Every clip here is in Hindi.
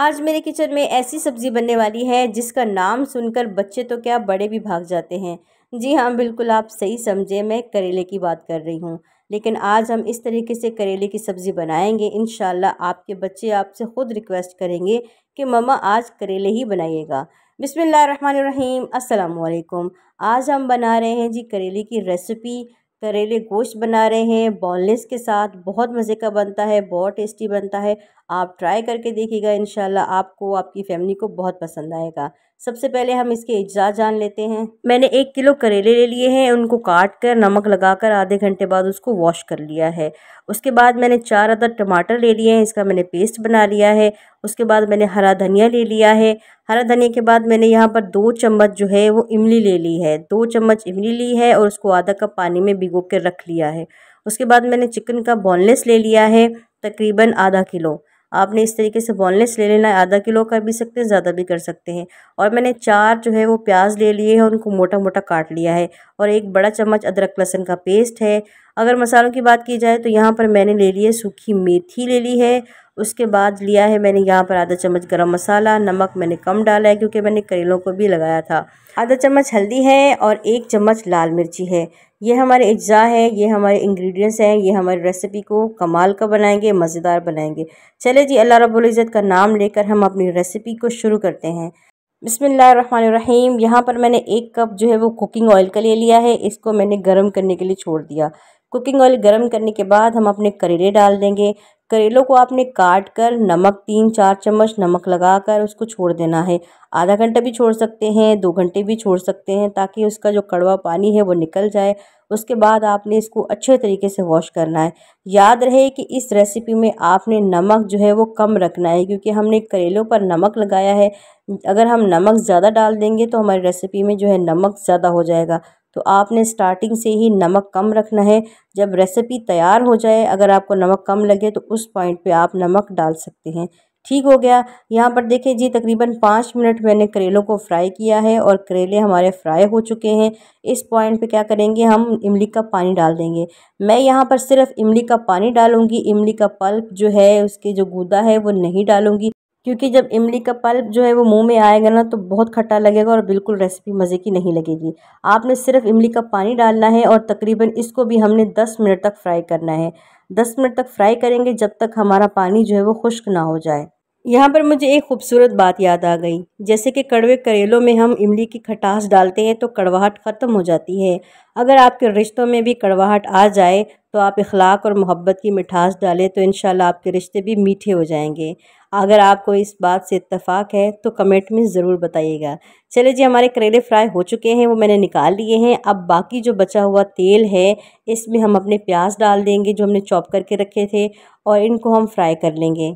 आज मेरे किचन में ऐसी सब्ज़ी बनने वाली है जिसका नाम सुनकर बच्चे तो क्या बड़े भी भाग जाते हैं जी हाँ बिल्कुल आप सही समझे मैं करेले की बात कर रही हूँ लेकिन आज हम इस तरीके से करेले की सब्ज़ी बनाएंगे इन आपके बच्चे आपसे ख़ुद रिक्वेस्ट करेंगे कि ममा आज करेले ही बनाइएगा बिसमीम अल्लाम आज हम बना रहे हैं जी करेले की रेसिपी करेले गोश्त बना रहे हैं बॉनलेस के साथ बहुत मज़े का बनता है बहुत टेस्टी बनता है आप ट्राई करके देखिएगा इन आपको आपकी फ़ैमिली को बहुत पसंद आएगा सबसे पहले हम इसके अज्जा जान लेते हैं मैंने एक किलो करेले ले लिए हैं उनको काट कर नमक लगाकर आधे घंटे बाद उसको वॉश कर लिया है उसके बाद मैंने चार अदर टमाटर ले लिए हैं इसका मैंने पेस्ट बना लिया है उसके बाद मैंने हरा धनिया ले लिया है हरा धनिया के बाद मैंने यहाँ पर दो चम्मच जो है वो इमली ले ली है दो चम्मच इमली ली है और उसको आधा कप पानी में भिगो कर रख लिया है उसके बाद मैंने चिकन का बोनलेस ले लिया है तकरीबन आधा किलो आपने इस तरीके से बोनलेस ले लेना है आधा किलो कर भी सकते हैं ज़्यादा भी कर सकते हैं और मैंने चार जो है वो प्याज ले लिए हैं उनको मोटा मोटा काट लिया है और एक बड़ा चम्मच अदरक लहसन का पेस्ट है अगर मसालों की बात की जाए तो यहाँ पर मैंने ले लिया है सूखी मेथी ले ली है उसके बाद लिया है मैंने यहाँ पर आधा चम्मच गरम मसाला नमक मैंने कम डाला है क्योंकि मैंने करेलों को भी लगाया था आधा चम्मच हल्दी है और एक चम्मच लाल मिर्ची है ये हमारे अज्जा हैं ये हमारे इंग्रेडिएंट्स हैं ये हमारी रेसिपी को कमाल का बनाएंगे मज़ेदार बनाएंगे चले जी अल्लाह रब्बुल इज़्ज़त का नाम लेकर हम अपनी रेसिपी को शुरू करते हैं बिसमीम यहाँ पर मैंने एक कप जो है वो कुकिंग ऑयल का ले लिया है इसको मैंने गर्म करने के लिए छोड़ दिया कुकिंग ऑयल गर्म करने के बाद हम अपने करेले डाल देंगे करेलों को आपने काट कर नमक तीन चार चम्मच नमक लगा कर उसको छोड़ देना है आधा घंटा भी छोड़ सकते हैं दो घंटे भी छोड़ सकते हैं ताकि उसका जो कड़वा पानी है वो निकल जाए उसके बाद आपने इसको अच्छे तरीके से वॉश करना है याद रहे कि इस रेसिपी में आपने नमक जो है वो कम रखना है क्योंकि हमने करेलों पर नमक लगाया है अगर हम नमक ज़्यादा डाल देंगे तो हमारी रेसिपी में जो है नमक ज़्यादा हो जाएगा तो आपने स्टार्टिंग से ही नमक कम रखना है जब रेसिपी तैयार हो जाए अगर आपको नमक कम लगे तो उस पॉइंट पे आप नमक डाल सकते हैं ठीक हो गया यहाँ पर देखें जी तकरीबन पाँच मिनट मैंने करेलों को फ्राई किया है और करेले हमारे फ्राई हो चुके हैं इस पॉइंट पे क्या करेंगे हम इमली का पानी डाल देंगे मैं यहाँ पर सिर्फ इमली का पानी डालूँगी इमली का पल्प जो है उसके जो गूदा है वो नहीं डालूँगी क्योंकि जब इमली का पल्प जो है वो मुंह में आएगा ना तो बहुत खट्टा लगेगा और बिल्कुल रेसिपी मज़े की नहीं लगेगी आपने सिर्फ इमली का पानी डालना है और तकरीबन इसको भी हमने 10 मिनट तक फ्राई करना है 10 मिनट तक फ्राई करेंगे जब तक हमारा पानी जो है वो खुश्क ना हो जाए यहाँ पर मुझे एक खूबसूरत बात याद आ गई जैसे कि कड़वे करेलों में हम इमली की खटास डालते हैं तो कड़वाहट ख़त्म हो जाती है अगर आपके रिश्तों में भी कड़वाहट आ जाए तो आप इखलाक और मोहब्बत की मिठास डालें तो इन आपके रिश्ते भी मीठे हो जाएंगे अगर आपको इस बात से इतफ़ाक़ है तो कमेंट में ज़रूर बताइएगा चले जी हमारे करेले फ्राई हो चुके हैं वो मैंने निकाल लिए हैं अब बाकी जो बचा हुआ तेल है इसमें हम अपने प्याज डाल देंगे जो हमने चॉप करके रखे थे और इनको हम फ्राई कर लेंगे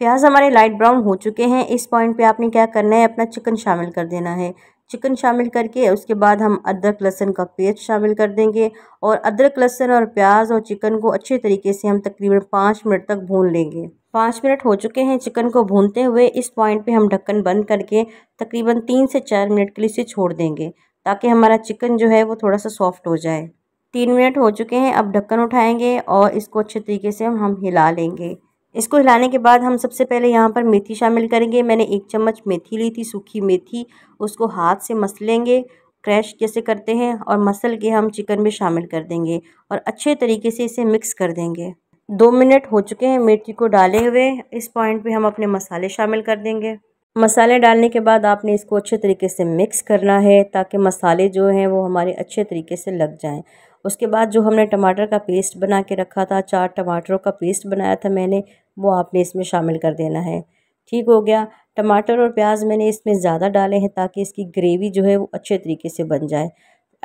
प्याज हमारे लाइट ब्राउन हो चुके हैं इस पॉइंट पे आपने क्या करना है अपना चिकन शामिल कर देना है चिकन शामिल करके उसके बाद हम अदरक लहसन का पेस्ट शामिल कर देंगे और अदरक लहसन और प्याज और चिकन को अच्छे तरीके से हम तकरीबन पाँच मिनट तक भून लेंगे पाँच मिनट हो चुके हैं चिकन को भूनते हुए इस पॉइंट पे हम ढक्कन बंद करके तकरीबन तीन से चार मिनट के लिए इसे छोड़ देंगे ताकि हमारा चिकन जो है वो थोड़ा सा सॉफ्ट हो जाए तीन मिनट हो चुके हैं अब ढक्कन उठाएंगे और इसको अच्छे तरीके से हम हम हिला लेंगे इसको हिलाने के बाद हम सबसे पहले यहाँ पर मेथी शामिल करेंगे मैंने एक चम्मच मेथी ली थी सूखी मेथी उसको हाथ से मस लेंगे क्रैश जैसे करते हैं और मसल के हम चिकन में शामिल कर देंगे और अच्छे तरीके से इसे मिक्स कर देंगे दो मिनट हो चुके हैं मेथी को डाले हुए इस पॉइंट पे हम अपने मसाले शामिल कर देंगे मसाले डालने के बाद आपने इसको अच्छे तरीके से मिक्स करना है ताकि मसाले जो हैं वो हमारे अच्छे तरीके से लग जाएं उसके बाद जो हमने टमाटर का पेस्ट बना के रखा था चार टमाटरों का पेस्ट बनाया था मैंने वो आपने इसमें शामिल कर देना है ठीक हो गया टमाटर और प्याज मैंने इसमें ज़्यादा डाले हैं ताकि इसकी ग्रेवी जो है वो अच्छे तरीके से बन जाए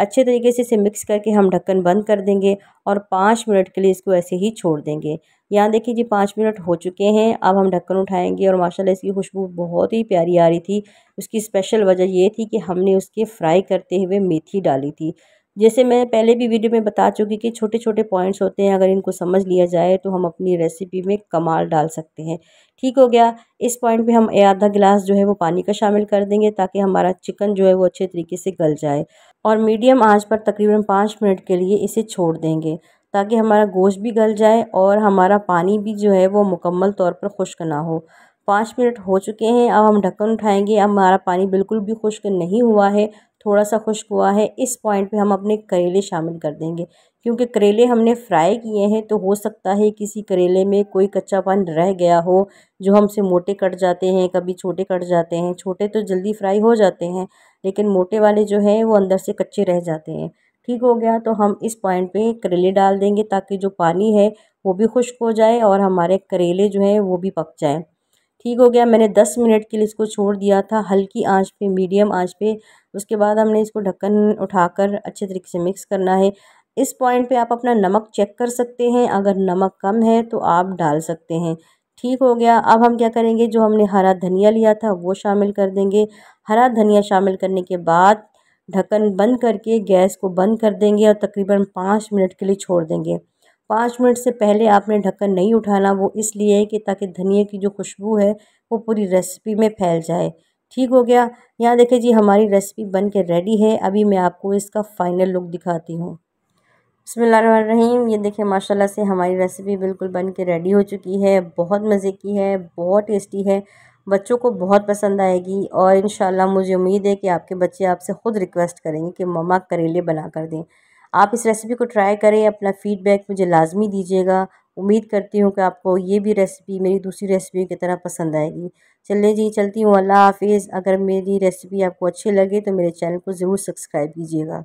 अच्छे तरीके से इसे मिक्स करके हम ढक्कन बंद कर देंगे और पाँच मिनट के लिए इसको ऐसे ही छोड़ देंगे यहाँ देखिए जी पाँच मिनट हो चुके हैं अब हम ढक्कन उठाएंगे और माशाल्लाह इसकी खुशबू बहुत ही प्यारी आ रही थी उसकी स्पेशल वजह ये थी कि हमने उसके फ्राई करते हुए मेथी डाली थी जैसे मैं पहले भी वीडियो में बता चुकी कि छोटे छोटे पॉइंट्स होते हैं अगर इनको समझ लिया जाए तो हम अपनी रेसिपी में कमाल डाल सकते हैं ठीक हो गया इस पॉइंट पे हम आधा गिलास जो है वो पानी का शामिल कर देंगे ताकि हमारा चिकन जो है वो अच्छे तरीके से गल जाए और मीडियम आंच पर तकरीबन पाँच मिनट के लिए इसे छोड़ देंगे ताकि हमारा गोश्त भी गल जाए और हमारा पानी भी जो है वो मुकम्मल तौर पर खुश्क ना हो पाँच मिनट हो चुके हैं अब हम ढक्कन उठाएंगे अब हमारा पानी बिल्कुल भी खुश्क नहीं हुआ है थोड़ा सा खुश्क हुआ है इस पॉइंट पे हम अपने करेले शामिल कर देंगे क्योंकि करेले हमने फ्राई किए हैं तो हो सकता है किसी करेले में कोई कच्चापन रह गया हो जो हमसे मोटे कट जाते हैं कभी छोटे कट जाते हैं छोटे तो जल्दी फ्राई हो जाते हैं लेकिन मोटे वाले जो हैं वो अंदर से कच्चे रह जाते हैं ठीक हो गया तो हम इस पॉइंट पे करेले डाल देंगे ताकि जो पानी है वो भी खुश्क हो जाए और हमारे करेले जो हैं वो भी पक जाएँ ठीक हो गया मैंने दस मिनट के लिए इसको छोड़ दिया था हल्की आंच पे मीडियम आंच पे उसके बाद हमने इसको ढक्कन उठाकर अच्छे तरीके से मिक्स करना है इस पॉइंट पे आप अपना नमक चेक कर सकते हैं अगर नमक कम है तो आप डाल सकते हैं ठीक हो गया अब हम क्या करेंगे जो हमने हरा धनिया लिया था वो शामिल कर देंगे हरा धनिया शामिल करने के बाद ढक्कन बंद करके गैस को बंद कर देंगे और तकरीबन पाँच मिनट के लिए छोड़ देंगे पाँच मिनट से पहले आपने ढक्कन नहीं उठाना वो इसलिए है कि ताकि धनिया की जो खुशबू है वो पूरी रेसिपी में फैल जाए ठीक हो गया यहाँ देखें जी हमारी रेसिपी बन के रेडी है अभी मैं आपको इसका फ़ाइनल लुक दिखाती हूँ बसमीम ये देखें माशाल्लाह से हमारी रेसिपी बिल्कुल बन के रेडी हो चुकी है बहुत मज़े की है बहुत टेस्टी है बच्चों को बहुत पसंद आएगी और इन मुझे उम्मीद है कि आपके बच्चे आपसे ख़ुद रिक्वेस्ट करेंगे कि ममा करेले बना कर दें आप इस रेसिपी को ट्राई करें अपना फ़ीडबैक मुझे लाजमी दीजिएगा उम्मीद करती हूँ कि आपको ये भी रेसिपी मेरी दूसरी रेसिपी की तरह पसंद आएगी चलिए जी चलती हूँ अल्लाह हाफिज़ अगर मेरी रेसिपी आपको अच्छी लगे तो मेरे चैनल को ज़रूर सब्सक्राइब कीजिएगा